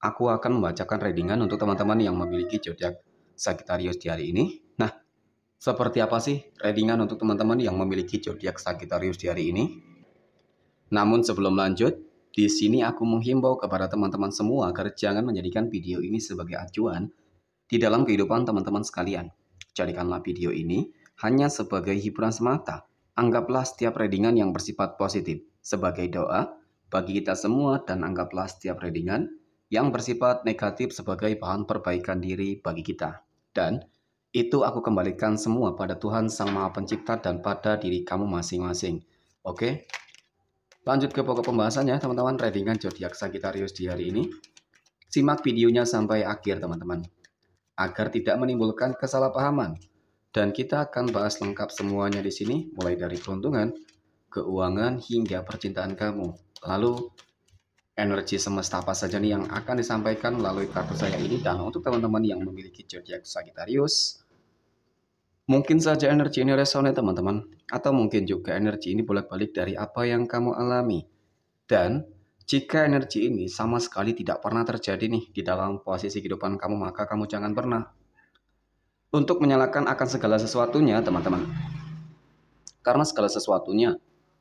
aku akan membacakan readingan untuk teman-teman yang memiliki zodiak Sagittarius di hari ini. Nah, seperti apa sih readingan untuk teman-teman yang memiliki zodiak Sagittarius di hari ini? Namun sebelum lanjut, di sini aku menghimbau kepada teman-teman semua agar jangan menjadikan video ini sebagai acuan di dalam kehidupan teman-teman sekalian. Jadikanlah video ini hanya sebagai hiburan semata. Anggaplah setiap readingan yang bersifat positif sebagai doa bagi kita semua dan anggaplah setiap readingan yang bersifat negatif sebagai bahan perbaikan diri bagi kita. Dan itu aku kembalikan semua pada Tuhan Sang Maha Pencipta dan pada diri kamu masing-masing. Oke, lanjut ke pokok pembahasannya teman-teman readingan zodiak Sagittarius di hari ini. Simak videonya sampai akhir teman-teman, agar tidak menimbulkan kesalahpahaman. Dan kita akan bahas lengkap semuanya di sini, mulai dari keuntungan keuangan, hingga percintaan kamu. Lalu, energi semesta apa saja nih yang akan disampaikan melalui kartu saya ini dan untuk teman-teman yang memiliki zodiak Sagittarius mungkin saja energi ini resonate teman-teman atau mungkin juga energi ini bolak-balik dari apa yang kamu alami dan jika energi ini sama sekali tidak pernah terjadi nih di dalam posisi kehidupan kamu maka kamu jangan pernah untuk menyalakan akan segala sesuatunya teman-teman karena segala sesuatunya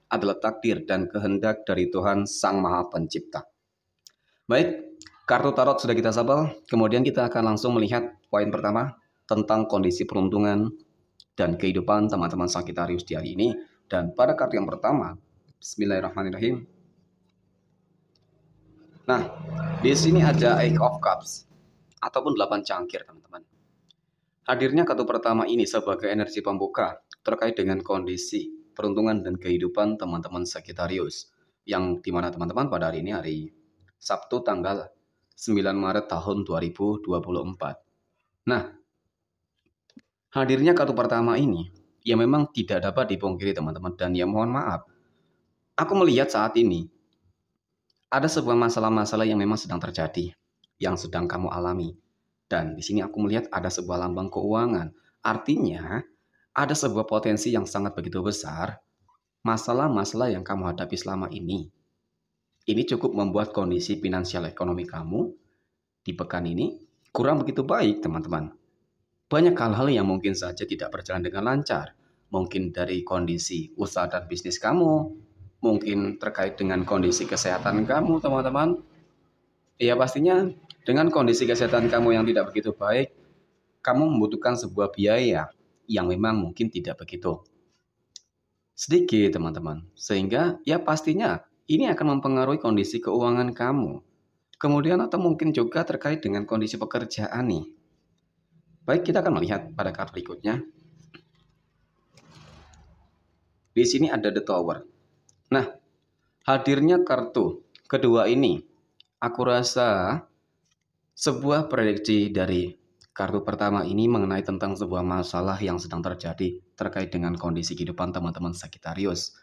adalah takdir dan kehendak dari Tuhan Sang Maha Pencipta. Baik, kartu tarot sudah kita sabel. Kemudian kita akan langsung melihat poin pertama tentang kondisi peruntungan dan kehidupan teman-teman Sagittarius di hari ini. Dan pada kartu yang pertama, Bismillahirrahmanirrahim. Nah, di sini ada Eight of Cups ataupun 8 cangkir, teman-teman. Hadirnya kartu pertama ini sebagai energi pembuka terkait dengan kondisi peruntungan dan kehidupan teman-teman Sagittarius yang dimana teman-teman pada hari ini hari Sabtu tanggal 9 Maret tahun 2024. Nah, hadirnya kartu pertama ini ya memang tidak dapat dipungkiri teman-teman dan ya mohon maaf. Aku melihat saat ini ada sebuah masalah-masalah yang memang sedang terjadi, yang sedang kamu alami. Dan di sini aku melihat ada sebuah lambang keuangan. Artinya, ada sebuah potensi yang sangat begitu besar masalah-masalah yang kamu hadapi selama ini. Ini cukup membuat kondisi finansial ekonomi kamu di pekan ini kurang begitu baik, teman-teman. Banyak hal-hal yang mungkin saja tidak berjalan dengan lancar. Mungkin dari kondisi usaha dan bisnis kamu, mungkin terkait dengan kondisi kesehatan kamu, teman-teman. Ya pastinya dengan kondisi kesehatan kamu yang tidak begitu baik, kamu membutuhkan sebuah biaya yang memang mungkin tidak begitu sedikit teman-teman. Sehingga ya pastinya ini akan mempengaruhi kondisi keuangan kamu. Kemudian atau mungkin juga terkait dengan kondisi pekerjaan nih. Baik, kita akan melihat pada kartu berikutnya. Di sini ada The Tower. Nah, hadirnya kartu kedua ini, aku rasa sebuah prediksi dari Kartu pertama ini mengenai tentang sebuah masalah yang sedang terjadi terkait dengan kondisi kehidupan teman-teman Sagittarius.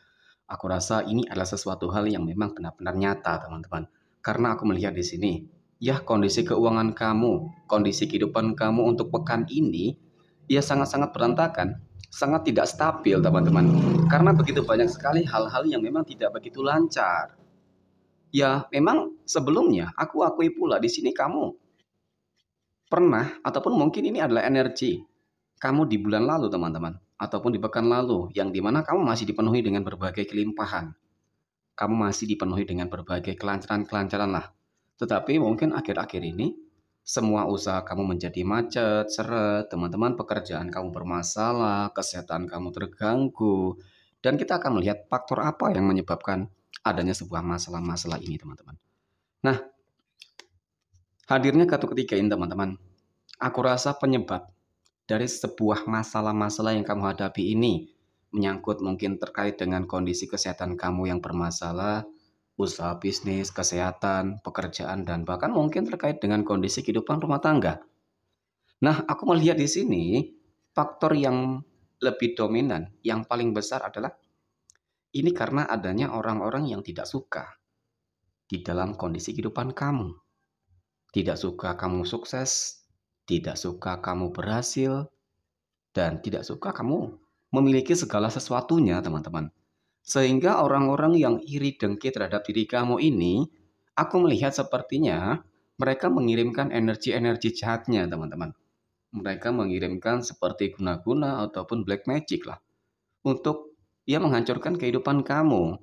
Aku rasa ini adalah sesuatu hal yang memang benar-benar nyata, teman-teman. Karena aku melihat di sini, ya kondisi keuangan kamu, kondisi kehidupan kamu untuk pekan ini, ya sangat-sangat berantakan, sangat tidak stabil, teman-teman. Karena begitu banyak sekali hal-hal yang memang tidak begitu lancar. Ya, memang sebelumnya aku akui pula di sini kamu pernah ataupun mungkin ini adalah energi kamu di bulan lalu teman-teman ataupun di pekan lalu yang dimana kamu masih dipenuhi dengan berbagai kelimpahan kamu masih dipenuhi dengan berbagai kelancaran-kelancaran lah tetapi mungkin akhir-akhir ini semua usaha kamu menjadi macet, seret, teman-teman pekerjaan kamu bermasalah, kesehatan kamu terganggu, dan kita akan melihat faktor apa yang menyebabkan adanya sebuah masalah-masalah ini teman-teman. Nah, Hadirnya kartu ketiga ini teman-teman, aku rasa penyebab dari sebuah masalah-masalah yang kamu hadapi ini menyangkut mungkin terkait dengan kondisi kesehatan kamu yang bermasalah, usaha bisnis, kesehatan, pekerjaan, dan bahkan mungkin terkait dengan kondisi kehidupan rumah tangga. Nah, aku melihat di sini faktor yang lebih dominan, yang paling besar adalah ini karena adanya orang-orang yang tidak suka di dalam kondisi kehidupan kamu tidak suka kamu sukses, tidak suka kamu berhasil, dan tidak suka kamu memiliki segala sesuatunya, teman-teman. Sehingga orang-orang yang iri dengki terhadap diri kamu ini, aku melihat sepertinya mereka mengirimkan energi-energi jahatnya, teman-teman. Mereka mengirimkan seperti guna-guna ataupun black magic lah. Untuk ia ya menghancurkan kehidupan kamu.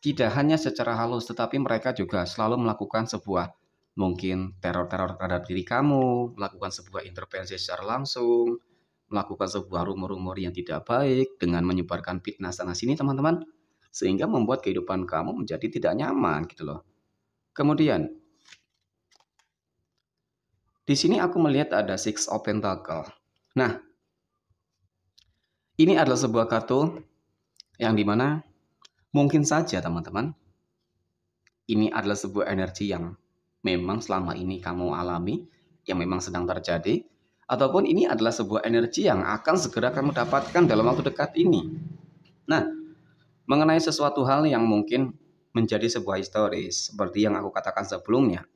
Tidak hanya secara halus, tetapi mereka juga selalu melakukan sebuah mungkin teror-teror terhadap diri kamu, melakukan sebuah intervensi secara langsung, melakukan sebuah rumor-rumor yang tidak baik dengan menyebarkan fitnah sana sini teman-teman, sehingga membuat kehidupan kamu menjadi tidak nyaman gitu loh. Kemudian di sini aku melihat ada Six of Pentacle. Nah, ini adalah sebuah kartu yang dimana mungkin saja teman-teman, ini adalah sebuah energi yang memang selama ini kamu alami, yang memang sedang terjadi, ataupun ini adalah sebuah energi yang akan segera kamu dapatkan dalam waktu dekat ini. Nah, mengenai sesuatu hal yang mungkin menjadi sebuah historis, seperti yang aku katakan sebelumnya,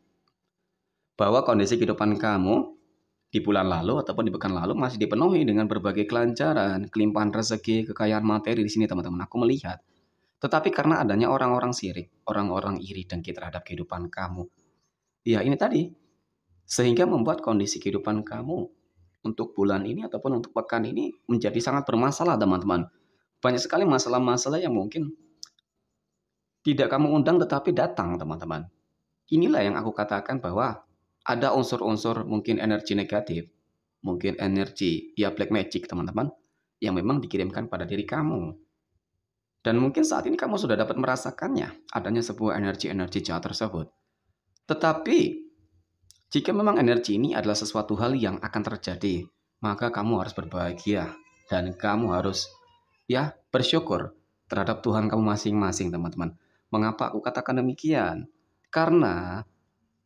bahwa kondisi kehidupan kamu di bulan lalu ataupun di pekan lalu masih dipenuhi dengan berbagai kelancaran, kelimpahan rezeki, kekayaan materi di sini teman-teman aku melihat. Tetapi karena adanya orang-orang sirik, orang-orang iri dengki terhadap kehidupan kamu, ya ini tadi sehingga membuat kondisi kehidupan kamu untuk bulan ini ataupun untuk pekan ini menjadi sangat bermasalah teman-teman banyak sekali masalah-masalah yang mungkin tidak kamu undang tetapi datang teman-teman inilah yang aku katakan bahwa ada unsur-unsur mungkin energi negatif mungkin energi ya black magic teman-teman yang memang dikirimkan pada diri kamu dan mungkin saat ini kamu sudah dapat merasakannya adanya sebuah energi-energi jahat tersebut tetapi jika memang energi ini adalah sesuatu hal yang akan terjadi, maka kamu harus berbahagia dan kamu harus ya bersyukur terhadap Tuhan kamu masing-masing, teman-teman. Mengapa aku katakan demikian? Karena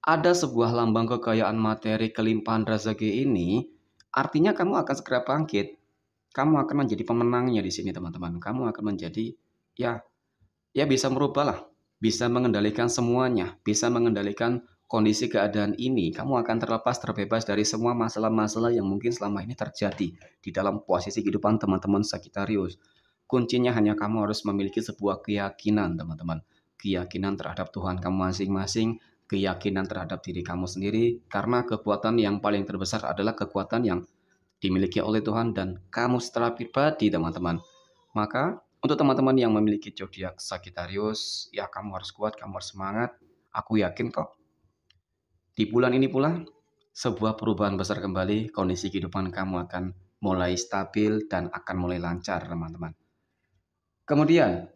ada sebuah lambang kekayaan materi kelimpahan rezeki ini, artinya kamu akan segera bangkit. Kamu akan menjadi pemenangnya di sini, teman-teman. Kamu akan menjadi ya ya bisa merubahlah bisa mengendalikan semuanya, bisa mengendalikan kondisi keadaan ini, kamu akan terlepas terbebas dari semua masalah-masalah yang mungkin selama ini terjadi di dalam posisi kehidupan teman-teman Sagittarius. Kuncinya hanya kamu harus memiliki sebuah keyakinan, teman-teman. Keyakinan terhadap Tuhan kamu masing-masing, keyakinan terhadap diri kamu sendiri, karena kekuatan yang paling terbesar adalah kekuatan yang dimiliki oleh Tuhan dan kamu secara pribadi, teman-teman. Maka untuk teman-teman yang memiliki zodiak Sagittarius, ya kamu harus kuat, kamu harus semangat. Aku yakin kok. Di bulan ini pula, sebuah perubahan besar kembali, kondisi kehidupan kamu akan mulai stabil dan akan mulai lancar, teman-teman. Kemudian,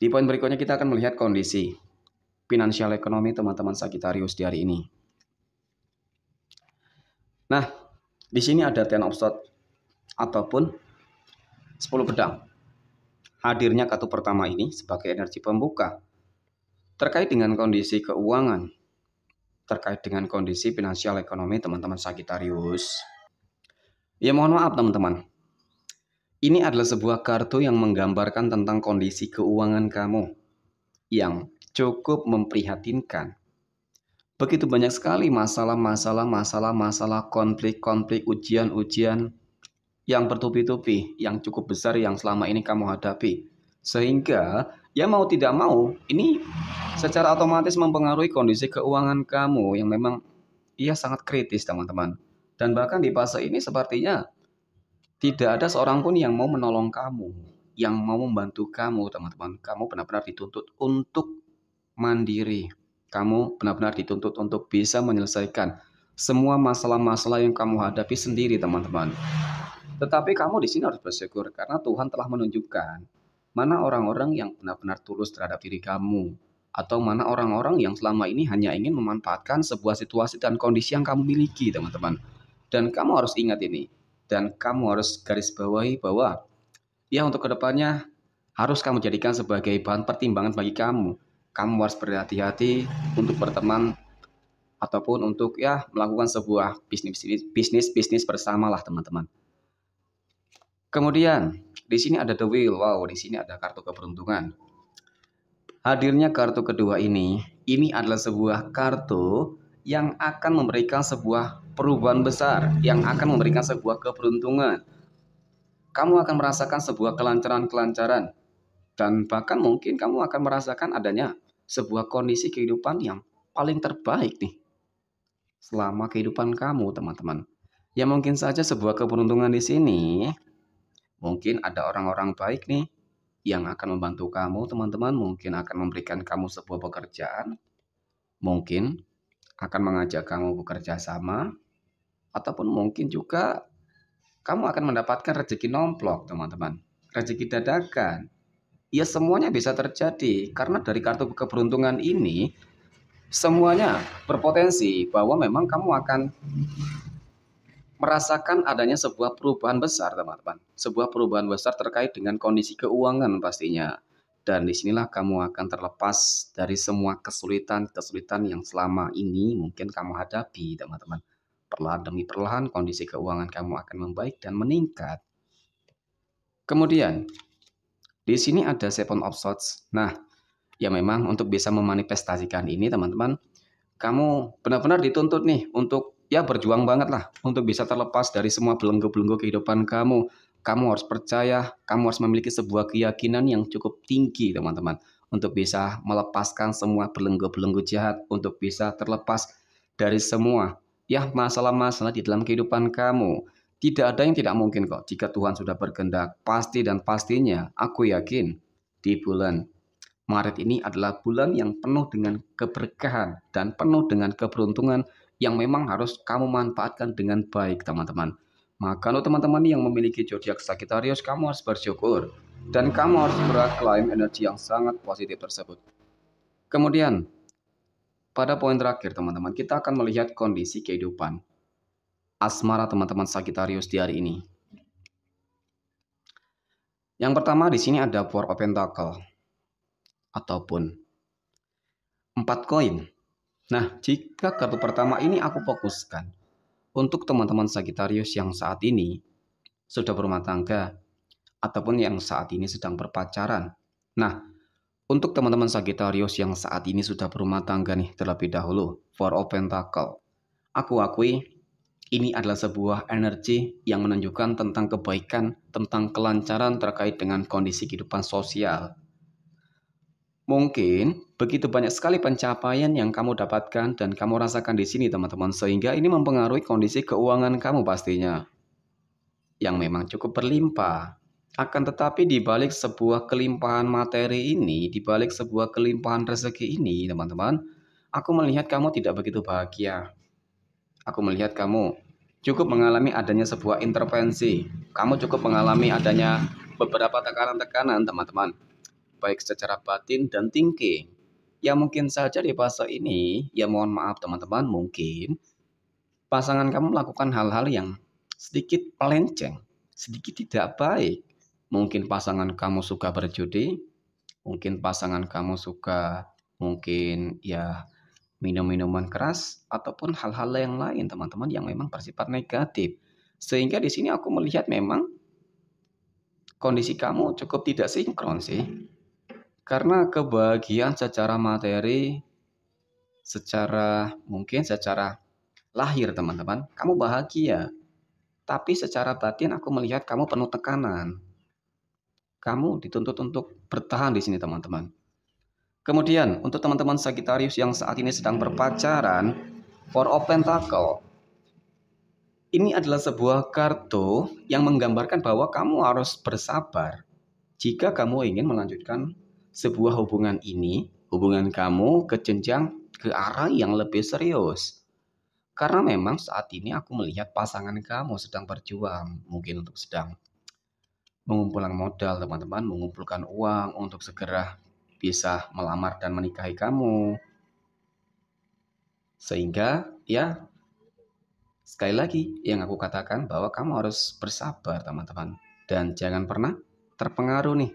di poin berikutnya kita akan melihat kondisi finansial ekonomi teman-teman Sagittarius di hari ini. Nah, di sini ada 10 of sword ataupun 10 pedang hadirnya kartu pertama ini sebagai energi pembuka. Terkait dengan kondisi keuangan, terkait dengan kondisi finansial ekonomi teman-teman Sagittarius. Ya mohon maaf teman-teman. Ini adalah sebuah kartu yang menggambarkan tentang kondisi keuangan kamu yang cukup memprihatinkan. Begitu banyak sekali masalah-masalah, masalah-masalah, konflik-konflik, ujian-ujian, yang bertubi-tubi, yang cukup besar yang selama ini kamu hadapi. Sehingga ya mau tidak mau ini secara otomatis mempengaruhi kondisi keuangan kamu yang memang ia sangat kritis teman-teman. Dan bahkan di fase ini sepertinya tidak ada seorang pun yang mau menolong kamu, yang mau membantu kamu teman-teman. Kamu benar-benar dituntut untuk mandiri. Kamu benar-benar dituntut untuk bisa menyelesaikan semua masalah-masalah yang kamu hadapi sendiri teman-teman. Tetapi kamu di sini harus bersyukur karena Tuhan telah menunjukkan mana orang-orang yang benar-benar tulus terhadap diri kamu atau mana orang-orang yang selama ini hanya ingin memanfaatkan sebuah situasi dan kondisi yang kamu miliki, teman-teman. Dan kamu harus ingat ini dan kamu harus garis bawahi bahwa ya untuk kedepannya harus kamu jadikan sebagai bahan pertimbangan bagi kamu. Kamu harus berhati-hati untuk berteman ataupun untuk ya melakukan sebuah bisnis bisnis bisnis lah, teman-teman. Kemudian di sini ada the wheel. Wow, di sini ada kartu keberuntungan. Hadirnya kartu kedua ini, ini adalah sebuah kartu yang akan memberikan sebuah perubahan besar, yang akan memberikan sebuah keberuntungan. Kamu akan merasakan sebuah kelancaran-kelancaran dan bahkan mungkin kamu akan merasakan adanya sebuah kondisi kehidupan yang paling terbaik nih selama kehidupan kamu, teman-teman. Ya mungkin saja sebuah keberuntungan di sini Mungkin ada orang-orang baik nih yang akan membantu kamu, teman-teman. Mungkin akan memberikan kamu sebuah pekerjaan. Mungkin akan mengajak kamu bekerja sama. Ataupun mungkin juga kamu akan mendapatkan rezeki nomplok, teman-teman. Rezeki dadakan. Ya semuanya bisa terjadi karena dari kartu keberuntungan ini semuanya berpotensi bahwa memang kamu akan merasakan adanya sebuah perubahan besar, teman-teman. Sebuah perubahan besar terkait dengan kondisi keuangan pastinya. Dan disinilah kamu akan terlepas dari semua kesulitan-kesulitan yang selama ini mungkin kamu hadapi, teman-teman. Perlahan demi perlahan kondisi keuangan kamu akan membaik dan meningkat. Kemudian, di sini ada seven of swords. Nah, ya memang untuk bisa memanifestasikan ini, teman-teman, kamu benar-benar dituntut nih untuk ya berjuang banget lah untuk bisa terlepas dari semua belenggu-belenggu kehidupan kamu. Kamu harus percaya, kamu harus memiliki sebuah keyakinan yang cukup tinggi, teman-teman, untuk bisa melepaskan semua belenggu-belenggu jahat, untuk bisa terlepas dari semua ya masalah-masalah di dalam kehidupan kamu. Tidak ada yang tidak mungkin kok jika Tuhan sudah berkehendak. Pasti dan pastinya aku yakin di bulan Maret ini adalah bulan yang penuh dengan keberkahan dan penuh dengan keberuntungan yang memang harus kamu manfaatkan dengan baik teman-teman. Maka nah, untuk teman-teman yang memiliki zodiak Sagittarius, kamu harus bersyukur dan kamu harus beraklaim energi yang sangat positif tersebut. Kemudian, pada poin terakhir teman-teman, kita akan melihat kondisi kehidupan asmara teman-teman Sagittarius di hari ini. Yang pertama di sini ada Four of Pentacle ataupun empat koin Nah, jika kartu pertama ini aku fokuskan untuk teman-teman Sagittarius yang saat ini sudah berumah tangga ataupun yang saat ini sedang berpacaran. Nah, untuk teman-teman Sagittarius yang saat ini sudah berumah tangga nih terlebih dahulu, for of Pentacle. Aku akui ini adalah sebuah energi yang menunjukkan tentang kebaikan, tentang kelancaran terkait dengan kondisi kehidupan sosial Mungkin begitu banyak sekali pencapaian yang kamu dapatkan dan kamu rasakan di sini teman-teman sehingga ini mempengaruhi kondisi keuangan kamu pastinya yang memang cukup berlimpah. Akan tetapi di balik sebuah kelimpahan materi ini, di balik sebuah kelimpahan rezeki ini, teman-teman, aku melihat kamu tidak begitu bahagia. Aku melihat kamu cukup mengalami adanya sebuah intervensi. Kamu cukup mengalami adanya beberapa tekanan-tekanan, teman-teman baik secara batin dan thinking. Ya mungkin saja di fase ini, ya mohon maaf teman-teman, mungkin pasangan kamu melakukan hal-hal yang sedikit pelenceng, sedikit tidak baik. Mungkin pasangan kamu suka berjudi, mungkin pasangan kamu suka mungkin ya minum-minuman keras ataupun hal-hal yang lain teman-teman yang memang bersifat negatif. Sehingga di sini aku melihat memang kondisi kamu cukup tidak sinkron sih. Karena kebahagiaan secara materi, secara mungkin secara lahir teman-teman, kamu bahagia. Tapi secara batin aku melihat kamu penuh tekanan. Kamu dituntut untuk bertahan di sini teman-teman. Kemudian untuk teman-teman Sagittarius yang saat ini sedang berpacaran, for of Pentacle. Ini adalah sebuah kartu yang menggambarkan bahwa kamu harus bersabar jika kamu ingin melanjutkan sebuah hubungan ini, hubungan kamu ke jenjang ke arah yang lebih serius. Karena memang saat ini aku melihat pasangan kamu sedang berjuang, mungkin untuk sedang mengumpulkan modal teman-teman, mengumpulkan uang untuk segera bisa melamar dan menikahi kamu. Sehingga ya sekali lagi yang aku katakan bahwa kamu harus bersabar teman-teman dan jangan pernah terpengaruh nih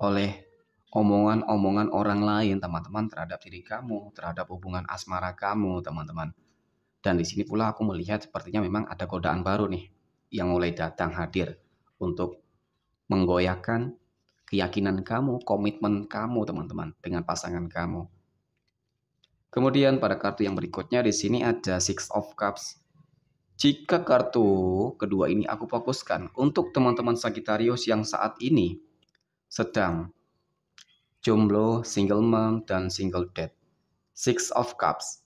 oleh omongan-omongan orang lain, teman-teman, terhadap diri kamu, terhadap hubungan asmara kamu, teman-teman. Dan di sini pula aku melihat sepertinya memang ada godaan baru nih yang mulai datang hadir untuk menggoyahkan keyakinan kamu, komitmen kamu, teman-teman, dengan pasangan kamu. Kemudian pada kartu yang berikutnya di sini ada Six of Cups. Jika kartu kedua ini aku fokuskan untuk teman-teman Sagittarius yang saat ini sedang jomblo, single mom, dan single dad. Six of Cups.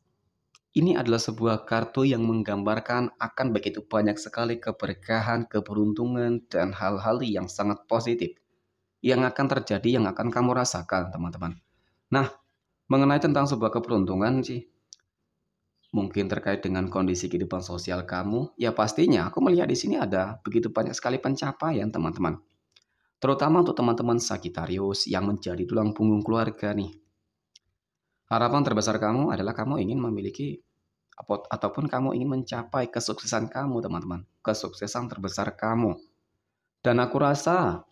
Ini adalah sebuah kartu yang menggambarkan akan begitu banyak sekali keberkahan, keberuntungan, dan hal-hal yang sangat positif yang akan terjadi, yang akan kamu rasakan, teman-teman. Nah, mengenai tentang sebuah keberuntungan sih, mungkin terkait dengan kondisi kehidupan sosial kamu, ya pastinya aku melihat di sini ada begitu banyak sekali pencapaian, teman-teman. Terutama untuk teman-teman Sagittarius yang menjadi tulang punggung keluarga nih. Harapan terbesar kamu adalah kamu ingin memiliki ataupun kamu ingin mencapai kesuksesan kamu, teman-teman. Kesuksesan terbesar kamu. Dan aku rasa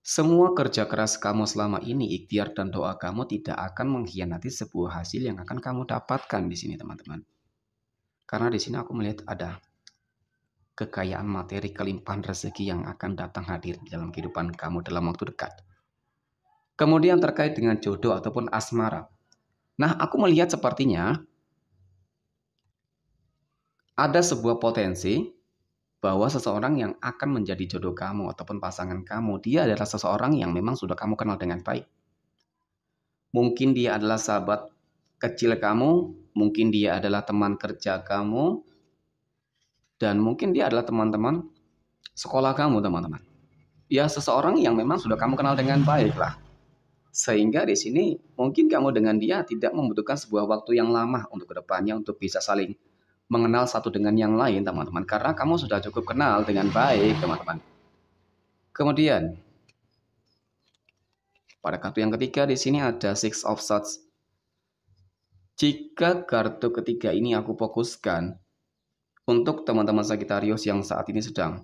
semua kerja keras kamu selama ini, ikhtiar dan doa kamu tidak akan mengkhianati sebuah hasil yang akan kamu dapatkan di sini, teman-teman. Karena di sini aku melihat ada kekayaan materi, kelimpahan rezeki yang akan datang hadir dalam kehidupan kamu dalam waktu dekat. Kemudian terkait dengan jodoh ataupun asmara. Nah, aku melihat sepertinya ada sebuah potensi bahwa seseorang yang akan menjadi jodoh kamu ataupun pasangan kamu, dia adalah seseorang yang memang sudah kamu kenal dengan baik. Mungkin dia adalah sahabat kecil kamu, mungkin dia adalah teman kerja kamu, dan mungkin dia adalah teman-teman sekolah kamu, teman-teman. Ya, seseorang yang memang sudah kamu kenal dengan baik lah. Sehingga di sini mungkin kamu dengan dia tidak membutuhkan sebuah waktu yang lama untuk kedepannya untuk bisa saling mengenal satu dengan yang lain, teman-teman. Karena kamu sudah cukup kenal dengan baik, teman-teman. Kemudian, pada kartu yang ketiga di sini ada Six of Swords. Jika kartu ketiga ini aku fokuskan, untuk teman-teman Sagittarius yang saat ini sedang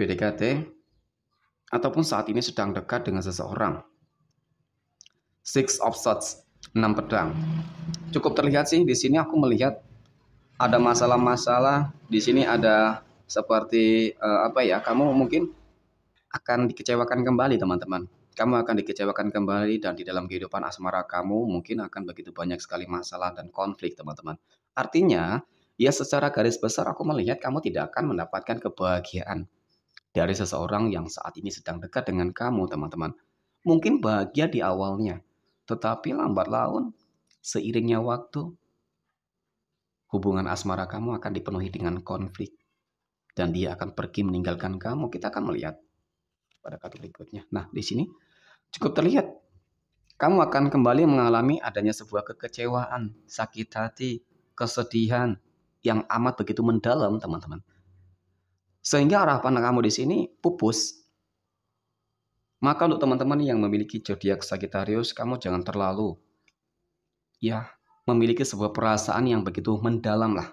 PDKT ataupun saat ini sedang dekat dengan seseorang. Six of Swords, 6 pedang. Cukup terlihat sih di sini aku melihat ada masalah-masalah, di sini ada seperti uh, apa ya? Kamu mungkin akan dikecewakan kembali, teman-teman kamu akan dikecewakan kembali dan di dalam kehidupan asmara kamu mungkin akan begitu banyak sekali masalah dan konflik teman-teman. Artinya ya secara garis besar aku melihat kamu tidak akan mendapatkan kebahagiaan dari seseorang yang saat ini sedang dekat dengan kamu, teman-teman. Mungkin bahagia di awalnya, tetapi lambat laun, seiringnya waktu, hubungan asmara kamu akan dipenuhi dengan konflik. Dan dia akan pergi meninggalkan kamu. Kita akan melihat pada kartu berikutnya. Nah, di sini cukup terlihat kamu akan kembali mengalami adanya sebuah kekecewaan, sakit hati, kesedihan, yang amat begitu mendalam, teman-teman. Sehingga harapan kamu di sini pupus. Maka untuk teman-teman yang memiliki zodiak Sagittarius, kamu jangan terlalu ya memiliki sebuah perasaan yang begitu mendalam lah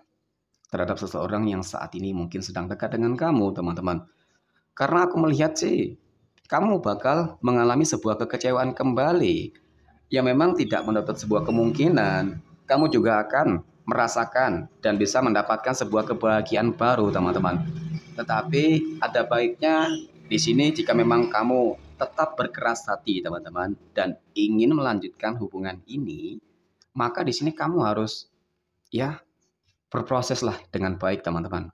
terhadap seseorang yang saat ini mungkin sedang dekat dengan kamu, teman-teman. Karena aku melihat sih, kamu bakal mengalami sebuah kekecewaan kembali yang memang tidak menutup sebuah kemungkinan. Kamu juga akan merasakan dan bisa mendapatkan sebuah kebahagiaan baru, teman-teman. Tetapi ada baiknya di sini jika memang kamu tetap berkeras hati, teman-teman, dan ingin melanjutkan hubungan ini, maka di sini kamu harus ya berproseslah dengan baik, teman-teman.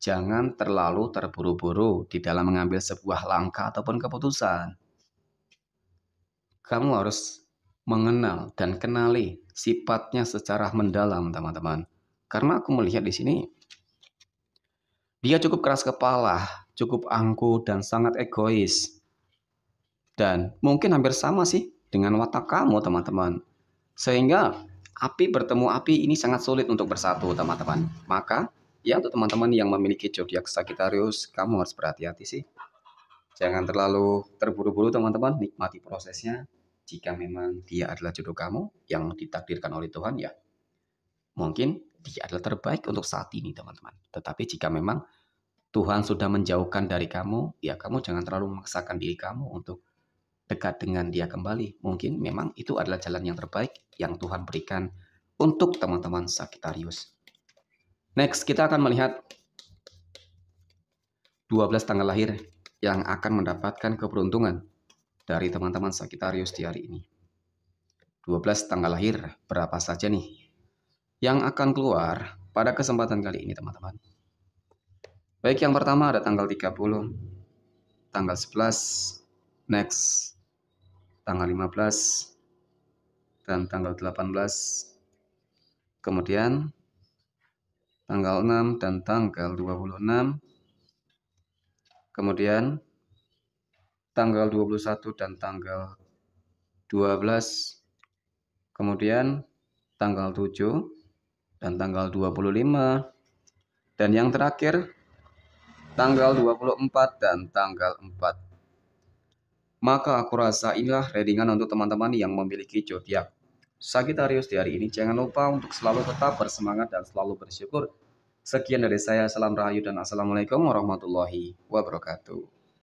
Jangan terlalu terburu-buru di dalam mengambil sebuah langkah ataupun keputusan. Kamu harus mengenal dan kenali sifatnya secara mendalam, teman-teman. Karena aku melihat di sini dia cukup keras kepala, cukup angkuh dan sangat egois. Dan mungkin hampir sama sih dengan watak kamu, teman-teman. Sehingga api bertemu api ini sangat sulit untuk bersatu, teman-teman. Maka, ya untuk teman-teman yang memiliki zodiak Sagittarius, kamu harus berhati-hati sih. Jangan terlalu terburu-buru, teman-teman. Nikmati prosesnya jika memang dia adalah jodoh kamu yang ditakdirkan oleh Tuhan ya mungkin dia adalah terbaik untuk saat ini teman-teman. Tetapi jika memang Tuhan sudah menjauhkan dari kamu, ya kamu jangan terlalu memaksakan diri kamu untuk dekat dengan dia kembali. Mungkin memang itu adalah jalan yang terbaik yang Tuhan berikan untuk teman-teman Sagittarius. Next, kita akan melihat 12 tanggal lahir yang akan mendapatkan keberuntungan dari teman-teman Sagittarius di hari ini. 12 tanggal lahir, berapa saja nih? Yang akan keluar pada kesempatan kali ini teman-teman. Baik yang pertama ada tanggal 30, tanggal 11, next, tanggal 15, dan tanggal 18. Kemudian tanggal 6 dan tanggal 26. Kemudian tanggal 21 dan tanggal 12 kemudian tanggal 7 dan tanggal 25 dan yang terakhir tanggal 24 dan tanggal 4 maka aku rasa inilah readingan untuk teman-teman yang memiliki zodiak. Sagittarius di hari ini jangan lupa untuk selalu tetap bersemangat dan selalu bersyukur. Sekian dari saya, salam rahayu dan assalamualaikum warahmatullahi wabarakatuh.